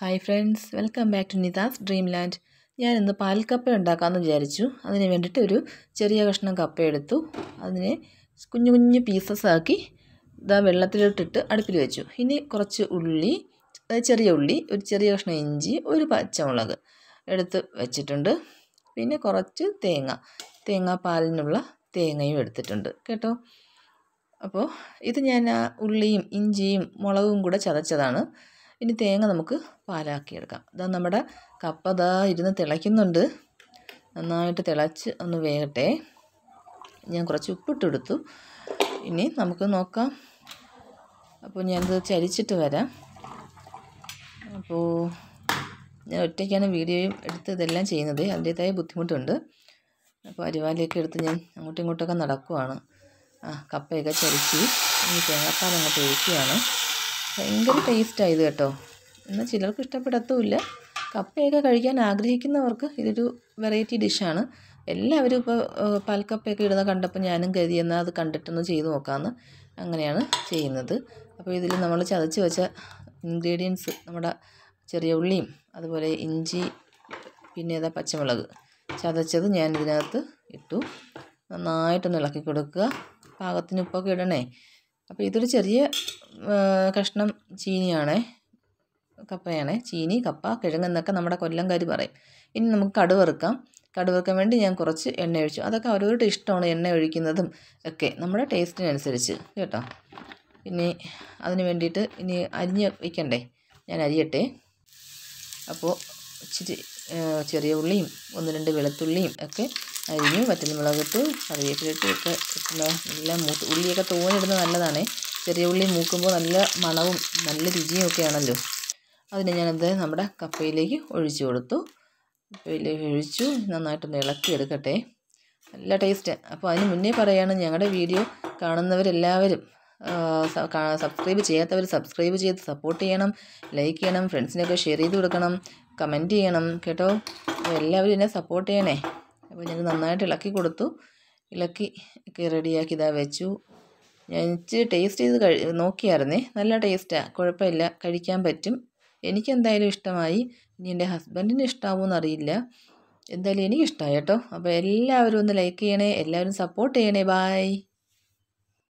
hi friends welcome back to Nitha's dream land ഞാൻ ഇന്ന് പാൽക്കപ്പ ഉണ്ടാക്കാമെന്ന് വിചാരിച്ചു അതിന് വേണ്ടിയിട്ട് ഒരു ചെറിയ കഷ്ണം കപ്പ എടുത്തു അതിനെ കുഞ്ഞു കുഞ്ഞു പീസസ് ആക്കി ഇതാ വെള്ളത്തിലോട്ടിട്ട് അടുപ്പിൽ വെച്ചു ഇനി കുറച്ച് ഉള്ളി ചെറിയ ഉള്ളി ഒരു ചെറിയ കഷ്ണം ഇഞ്ചി ഒരു പച്ചമുളക് എടുത്ത് വെച്ചിട്ടുണ്ട് പിന്നെ കുറച്ച് തേങ്ങ തേങ്ങ പാലിനുള്ള തേങ്ങയും എടുത്തിട്ടുണ്ട് കേട്ടോ അപ്പോൾ ഇത് ഞാൻ ഉള്ളിയും ഇഞ്ചിയും മുളകും കൂടെ ചതച്ചതാണ് ഇനി തേങ്ങ നമുക്ക് പാലാക്കിയെടുക്കാം ഇതാ നമ്മുടെ കപ്പ ഇതാ ഇരുന്ന് തിളയ്ക്കുന്നുണ്ട് നന്നായിട്ട് തിളച്ച് ഒന്ന് വേകട്ടെ ഞാൻ കുറച്ച് ഉപ്പിട്ടെടുത്തു ഇനി നമുക്ക് നോക്കാം അപ്പോൾ ഞാനത് ചരിച്ചിട്ട് വരാം അപ്പോൾ ഞാൻ ഒറ്റയ്ക്കാണ് വീഡിയോയും എടുത്ത് ഇതെല്ലാം ചെയ്യുന്നത് അതിൻ്റേതായ ബുദ്ധിമുട്ടുണ്ട് അപ്പോൾ അരിവാലയൊക്കെ എടുത്ത് ഞാൻ അങ്ങോട്ടും ഇങ്ങോട്ടൊക്കെ നടക്കുവാണ് ആ കപ്പയൊക്കെ ചരിച്ച് ഇനി തേങ്ങാപ്പാൽ അങ്ങോട്ട് ഒഴിക്കുകയാണ് ഭയങ്കര ടേസ്റ്റാണ് ഇത് കേട്ടോ എന്നാൽ ചിലർക്ക് ഇഷ്ടപ്പെടത്തുമില്ല കപ്പയൊക്കെ കഴിക്കാൻ ആഗ്രഹിക്കുന്നവർക്ക് ഇതൊരു വെറൈറ്റി ഡിഷാണ് എല്ലാവരും ഇപ്പോൾ പാൽക്കപ്പയൊക്കെ ഇടുന്ന കണ്ടപ്പോൾ ഞാനും കരുതി എന്നാൽ അത് കണ്ടിട്ടൊന്ന് ചെയ്ത് നോക്കാമെന്ന് അങ്ങനെയാണ് ചെയ്യുന്നത് അപ്പോൾ ഇതിൽ നമ്മൾ ചതച്ച് വെച്ച ഇൻഗ്രീഡിയൻസ് നമ്മുടെ ചെറിയ ഉള്ളിയും അതുപോലെ ഇഞ്ചി പിന്നെ ഏതാ പച്ചമുളക് ചതച്ചത് ഞാൻ ഇതിനകത്ത് ഇട്ടു നന്നായിട്ടൊന്ന് ഇളക്കി കൊടുക്കുക പാകത്തിന് ഉപ്പൊക്കെ ഇടണേ അപ്പോൾ ഇതൊരു ചെറിയ കഷ്ണം ചീനിയാണേ കപ്പയാണ് ചീനി കപ്പ എന്നൊക്കെ നമ്മുടെ കൊല്ലംകാരി പറയും ഇനി നമുക്ക് കടുവറുക്കാം കടുവറുക്കാൻ വേണ്ടി ഞാൻ കുറച്ച് എണ്ണ ഒഴിച്ചു അതൊക്കെ അവരവരുടെ ഇഷ്ടമാണ് എണ്ണ ഒഴിക്കുന്നതും ഒക്കെ നമ്മുടെ ടേസ്റ്റിനനുസരിച്ച് കേട്ടോ പിന്നെ അതിന് വേണ്ടിയിട്ട് ഇനി അരിഞ്ഞ് വയ്ക്കണ്ടേ ഞാൻ അരിയട്ടെ അപ്പോൾ ഇച്ചിരി ചെറിയ ഉള്ളിയും ഒന്ന് രണ്ട് വെളുത്തുള്ളിയും ഒക്കെ അരിഞ്ഞു വറ്റൽമുളക് ഇട്ട് കറിവേപ്പില ഇട്ട് ഒക്കെ നല്ല മൂത്ത് ഉള്ളിയൊക്കെ തോനെ നല്ലതാണ് ചെറിയ ഉള്ളി മൂക്കുമ്പോൾ നല്ല മണവും നല്ല രുചിയും ഒക്കെയാണല്ലോ അതിനെ ഞാനത് നമ്മുടെ കപ്പയിലേക്ക് ഒഴിച്ചു കൊടുത്തു കപ്പയിലേക്ക് ഒഴിച്ചു നന്നായിട്ടൊന്ന് ഇളക്കി എടുക്കട്ടെ നല്ല ടേസ്റ്റ് അപ്പോൾ അതിന് മുന്നേ പറയുകയാണ് ഞങ്ങളുടെ വീഡിയോ കാണുന്നവരെല്ലാവരും സബ്സ്ക്രൈബ് ചെയ്യാത്തവർ സബ്സ്ക്രൈബ് ചെയ്ത് സപ്പോർട്ട് ചെയ്യണം ലൈക്ക് ചെയ്യണം ഫ്രണ്ട്സിനൊക്കെ ഷെയർ ചെയ്ത് കൊടുക്കണം കമൻറ്റ് ചെയ്യണം കേട്ടോ എല്ലാവരും എന്നെ സപ്പോർട്ട് ചെയ്യണേ അപ്പോൾ ഞാൻ നന്നായിട്ട് ഇളക്കി കൊടുത്തു ഇളക്കി ഒക്കെ റെഡിയാക്കി ഇതാ വെച്ചു ഞാൻ ഇച്ചിരി ടേസ്റ്റ് ചെയ്ത് കഴി നോക്കിയായിരുന്നേ നല്ല ടേസ്റ്റാണ് കുഴപ്പമില്ല കഴിക്കാൻ പറ്റും എനിക്കെന്തായാലും ഇഷ്ടമായി ഇനി എൻ്റെ ഹസ്ബൻഡിന് ഇഷ്ടമാവുമെന്ന് അറിയില്ല എന്തായാലും എനിക്കിഷ്ടമായി കേട്ടോ അപ്പോൾ എല്ലാവരും ഒന്ന് ലൈക്ക് ചെയ്യണേ എല്ലാവരും സപ്പോർട്ട് ചെയ്യണേ ബായ്